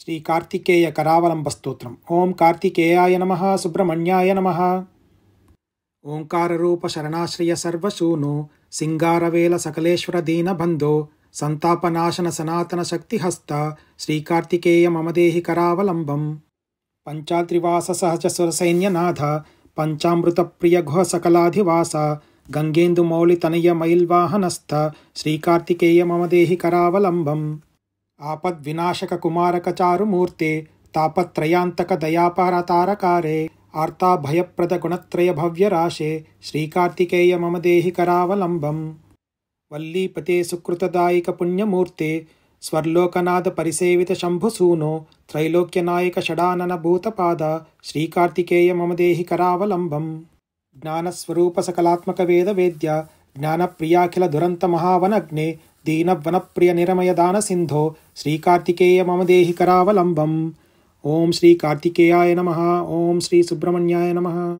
శ్రీ కార్తికేయ కరావలంబ స్తోత్రం ఓం కార్తికేయాయ నమ సుబ్రహ్మణ్యాయ నమ ఓంకారరూప శరణాశ్రయ సర్వశూను సింగారవేల సకలేశ్వర దీనబంధో సంతాపనాశన సనాతన శక్తిహస్త శ్రీకార్తికేయ మమదేహి కరావలంబం పంచాద్రివాస సహజ సురసైన్యనాథ పంచామృతప్రియ ఘో సకలాధివాస గంగేందుమౌళితనయ మైల్వాహనస్థ శ్రీకార్తికేయ మమదేహి కరావలంబం ఆపద్వినాశక కుమారక చారుమూర్తి తాపత్రయాంతక దయాపార తారకారే ఆర్తాభయప్రద గుణత్రయ భవ్యరాశే శ్రీకార్తికేయ మమ దేహి కరావలంబం వల్లీపతే సుకృతదాయిక పుణ్యమూర్తే స్వర్లోకనాథ పరిసేవిత శంభుసూనో త్రైలోక్యనాయక షడానన భూతపాద శ్రీకార్తికేయ మమ దేహి కరావలంబం జ్ఞానస్వరూప సకలాత్మక వేద వేద్య జ్ఞానప్రియాఖిల దురంత మహావనగ్నే दीनवनप्रियनिरमयदानसिन्धो श्रीकार्तिकेय मम देहि करावलम्बम् ॐ श्रीकार्तिकेयाय नमः श्री श्रीसुब्रह्मण्याय नमः